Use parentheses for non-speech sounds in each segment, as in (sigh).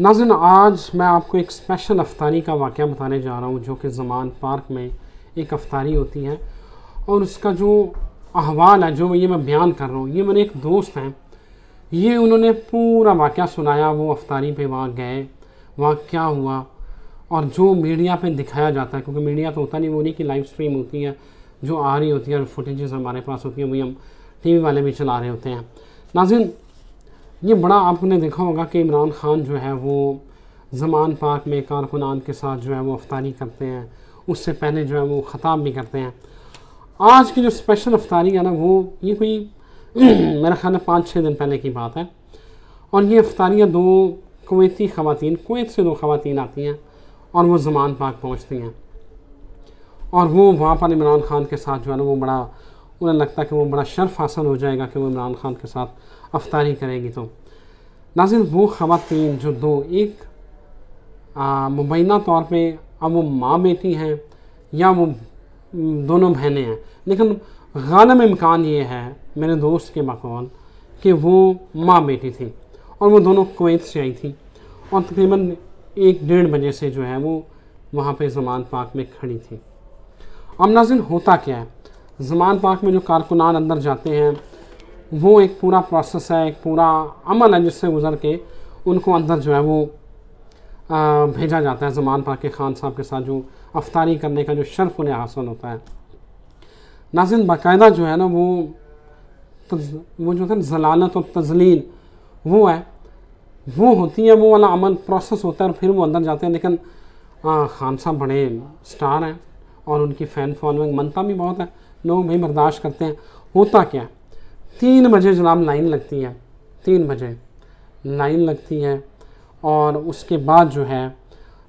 नाजिन आज मैं आपको एक स्पेशल अफ्तारी का वाक़ बताने जा रहा हूँ जो कि ज़मान पार्क में एक अफ्तारी होती है और उसका जो अहवाल है जो ये मैं बयान कर रहा हूँ ये मेरे एक दोस्त हैं ये उन्होंने पूरा वाक़ सुनाया वो अफ्तारी पे वहाँ गए वहाँ क्या हुआ और जो मीडिया पे दिखाया जाता है क्योंकि मीडिया तो होता नहीं वो नहीं कि लाइव स्ट्रीम होती है जो आ रही होती है और फुटेज हमारे पास होती है वही हम टी वी वाले भी चला रहे होते हैं नाजिन ये बड़ा आपने देखा होगा कि इमरान ख़ान जो है वो जमान पार्क में कारकुनान के साथ जो है वो अफ्तारी करते हैं उससे पहले जो है वो ख़ताब भी करते हैं आज की जो स्पेशल अफ्तारी है ना वो ये कोई (clears throat) मेरा ख्याल है पाँच छः दिन पहले की बात है और ये अफ्तारियाँ दो कोती ख़वान कोत से दो ख़वान आती हैं और वो जमान पाक पहुँचती हैं और वो वहाँ पर इमरान ख़ान के साथ जो है ना वो बड़ा उन्हें लगता है कि वो बड़ा शर्फ हासिल हो जाएगा कि वो इमरान खान के साथ अफ्तारी करेगी तो नाजिन वो ख़वान जो दो एक मुबैना तौर पर अब वो माँ बेटी हैं या वो दोनों बहनें हैं लेकिन गालम इम्कान ये है मेरे दोस्त के बकौल कि वो माँ बेटी थी और वो दोनों कोवैत से आई थी और तकरीबन एक डेढ़ बजे से जो है वो वहाँ पे जमान पाक में खड़ी थी अब नाजिन होता क्या है ज़मान पाक में जो कारकुनान अंदर जाते हैं वो एक पूरा प्रोसेस है एक पूरा अमल है जिससे गुज़र के उनको अंदर जो है वो भेजा जाता है ज़मान पाक के खान साहब के साथ जो अफ्तारी करने का जो शर्फ उन्हें हासिल होता है नाजिन बाकायदा जो है ना वो वो जो है जलालत और तजलील वो है वो होती है वो वाला अमल प्रोसेस होता है और फिर वो अंदर जाते हैं लेकिन आ, खान साहब बड़े स्टार हैं और उनकी फ़ैन फॉलोइंग मनता भी बहुत है लोग भी बर्दाश्त करते हैं होता क्या तीन बजे जनाब लाइन लगती है तीन बजे लाइन लगती है और उसके बाद जो है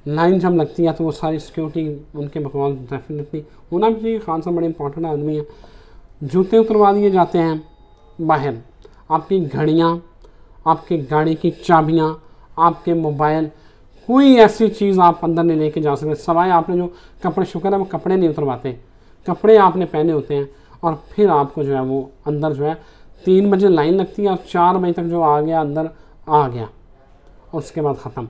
लाइन जब लगती है तो वो सारी सिक्योरिटी उनके बकवाल डेफिनेटली होना भी चाहिए खान साहब बड़े इंपॉर्टेंट आदमी है जूते उतरवा दिए जाते हैं बाहर आपकी घड़ियाँ आपकी गाड़ी की चाबियाँ आपके मोबाइल कोई ऐसी चीज़ आप अंदर नहीं लेके जा सकते सवाए आपने जो कपड़े शुक्र है वो कपड़े नहीं उतरवाते कपड़े आपने पहने होते हैं और फिर आपको जो है वो अंदर जो है तीन बजे लाइन लगती है और चार बजे तक जो आ गया अंदर आ गया और उसके बाद ख़त्म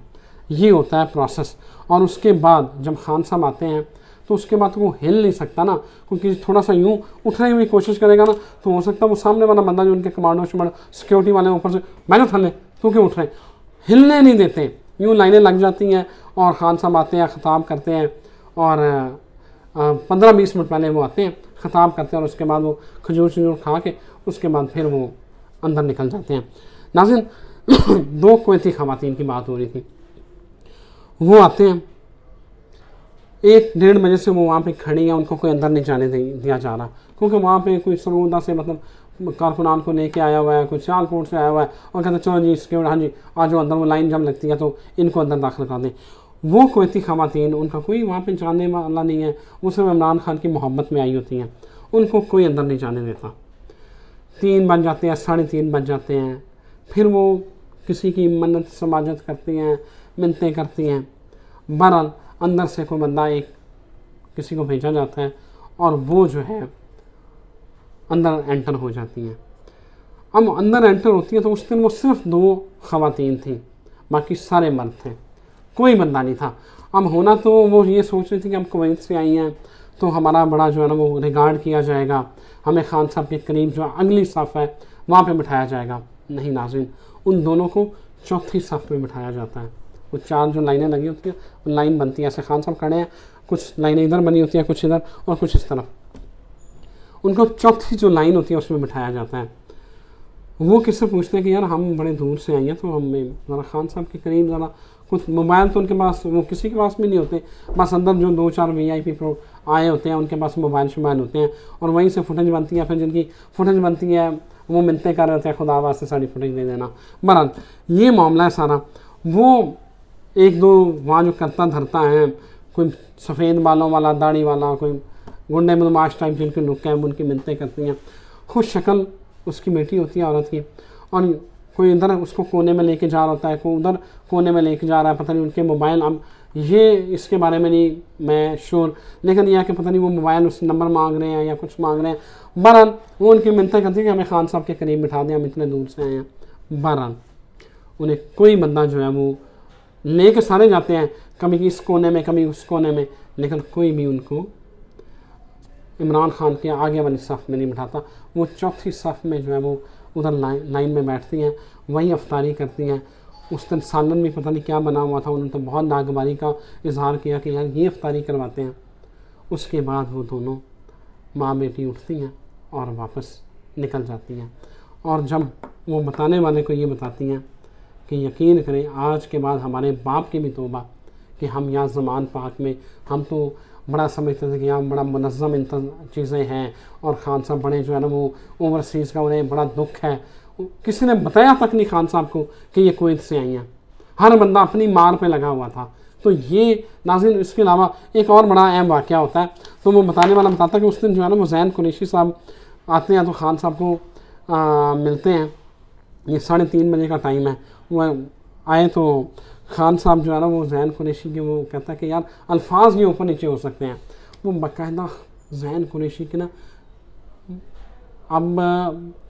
ये होता है प्रोसेस और उसके बाद जब खान साहब आते हैं तो उसके बाद वो हिल नहीं सकता ना क्योंकि थोड़ा सा यूँ उठने की कोशिश करेगा ना तो हो सकता है वो सामने वाला बंदा जो उनके कमांडो शमांडो सिक्योरिटी वाले ऊपर से मैंने उठा ले तो क्यों उठ रहे हिलने नहीं देते यूँ लाइनें लग जाती हैं और खान साहब आते हैं ख़ताब करते हैं और पंद्रह बीस मिनट पहले वो आते हैं ख़ताब करते हैं और उसके बाद वो खजूर शजूर खा के उसके बाद फिर वो अंदर निकल जाते हैं नाजिन (coughs) दो कोयती खातन की बात हो रही थी वो आते हैं एक डेढ़ बजे से वो वहाँ पे खड़ी हैं उनको कोई अंदर नहीं जाने दिया जा रहा क्योंकि वहाँ पे कोई सरूदा से मतलब कारकुनान को लेके आया हुआ है कोई सियालकोट से आया हुआ है और कहते हैं चलो जी इसके हाँ जी आज वो अंदर वो लाइन जम लगती है तो इनको अंदर दाखिल कर दें वो कोती ख़वान उनका कोई वहाँ पर जाने वाला नहीं है वो सिर्फ इमरान खान की मोहब्बत में आई होती हैं उनको कोई अंदर नहीं जाने देता तीन बन जाते हैं साढ़े तीन बन जाते हैं फिर वो किसी की मन्नत समाजत करती हैं मिन्नतें करती हैं बहरहाल अंदर से कोई बंदा एक किसी को भेजा जाता है और वो जो है अंदर एंटर हो जाती हैं अब अंदर एंटर होती हैं तो उस दिन वो सिर्फ दो ख़वान थी बाकी सारे मर्द थे कोई बंदा नहीं था अब होना तो वो ये सोच रही थी कि हम कुवैत से आई हैं तो हमारा बड़ा जो है ना वो रिगार्ड किया जाएगा हमें खान साहब के करीब जो अगली सफ़ है वहाँ पर बिठाया जाएगा नहीं नाजिन उन दोनों को चौथी सफ़ में बिठाया जाता है वो चार जो लाइनें लगी होती हैं लाइन बनती है ऐसे खान साहब खड़े हैं कुछ लाइनें इधर बनी होती हैं कुछ इधर और कुछ इस तरफ उनको चौथी जो लाइन होती है उसमें बिठाया जाता है वो किससे पूछते हैं कि यार हम बड़े दूर से आई हैं तो हमें ज़रा खान साहब के करीब ज़रा कुछ मोबाइल तो उनके पास वो किसी के पास भी नहीं होते बस अंदर जो दो चार वी आई पी प्रो आए होते हैं उनके पास मोबाइल शोबाइल होते हैं और वहीं से फुटेज बनती है फिर जिनकी फुटेज बनती है वो मिलते कर रहे थे खुदा वास्ते सारी फुटेज दे देना बहरहाल ये मामला है सारा वो एक दो वहाँ जो करता धरता है कोई सफ़ेद बालों वाला दाढ़ी वाला कोई गुंडे बदमाश टाइप जिनके नुक हैं उनकी मिलते करती हैं खुश शक्ल उसकी बेटी होती है औरत की और कोई इधर उसको कोने में लेके जा रहा होता है कोई उधर कोने में लेके जा रहा है पता नहीं उनके मोबाइल अब ये इसके बारे में नहीं मैं श्योर लेकिन यह कि पता नहीं वो मोबाइल उस नंबर मांग रहे हैं या कुछ मांग रहे हैं बहरहाल वो उनकी मिनतें करती है कि हमें खान साहब के करीब बिठा दें हम इतने दूर से आए हैं बहरहाल उन्हें कोई बंदा जो है वो ले कर सारे जाते हैं कभी इस कोने में कभी उस कोने में लेकिन कोई भी उनको इमरान खान के आगे वाली सफ़ में नहीं बिठाता वो चौथी सफ़ में जो है वो उधर लाइन लाइन में बैठती हैं वहीं अफ्तारी करती हैं उस दिन सालन में पता नहीं क्या बना हुआ था उन्होंने तो बहुत नागवारी का इजहार किया कि यार ये अफ्तारी करवाते हैं उसके बाद वो दोनों माँ बेटी उठती हैं और वापस निकल जाती हैं और जब वो बताने वाले को ये बताती हैं कि यकीन करें आज के बाद हमारे बाप की भी तोबा कि हम यहाँ जमान पाक में हम तो बड़ा समझते थे कि यहाँ बड़ा मनज़म इन चीज़ें हैं और खान साहब बड़े जो है ना वो ओवरसीज़ का उन्हें बड़ा दुख है किसी ने बताया तक नहीं खान साहब को कि ये कुवैत से आई हैं हर बंदा अपनी मार पे लगा हुआ था तो ये नाजिन इसके अलावा एक और बड़ा अहम वाक़ होता है तो वो बताने वाला बताता कि उस दिन जो है ना मुजैन जैन कुरेशी साहब आते हैं तो खान साहब को आ, मिलते हैं ये साढ़े तीन बजे का टाइम है वह आए तो खान साहब जो है ना वो जैन कुरेशी के वो कहता है कि यार अल्फाज भी ऊपर नीचे हो सकते हैं वो बाकायदा जैन कुरेशी के ना अब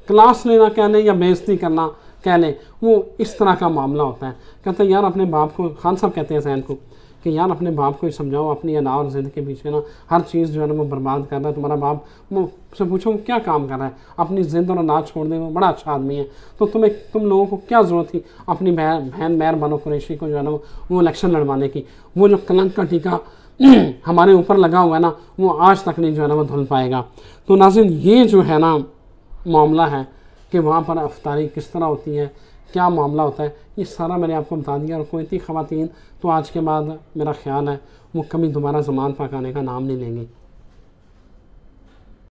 क्लास लेना कह लें या बेजती करना कह लें वो इस तरह का मामला होता है कहते हैं यार अपने बाप को खान साहब कहते हैं जैन को कि यार अपने बाप को ही समझाओ अपनी अना और जिद के पीछे ना हर चीज़ जो है ना वो बर्बाद कर रहा है तुम्हारा बाप से पूछो क्या काम कर रहा है अपनी जिद और अनाज छोड़ दे वो बड़ा अच्छा आदमी है तो तुम्हें तुम लोगों को क्या ज़रूरत थी अपनी बहन बहन मैर बनो कुरेशी को जो है ना वो इलेक्शन लड़वाने की वो जो कलंक का टीका (clears throat) हमारे ऊपर लगा हुआ है ना वो आज तक नहीं जो है ना वो धुल पाएगा तो नाजिन ये जो है ना मामला है कि वहाँ पर अफतारी किस तरह होती है क्या मामला होता है ये सारा मैंने आपको बता दिया और कोयती ख़वान तो आज के बाद मेरा ख्याल है वो कभी दोबारा ज़मान पकाने का नाम नहीं लेंगी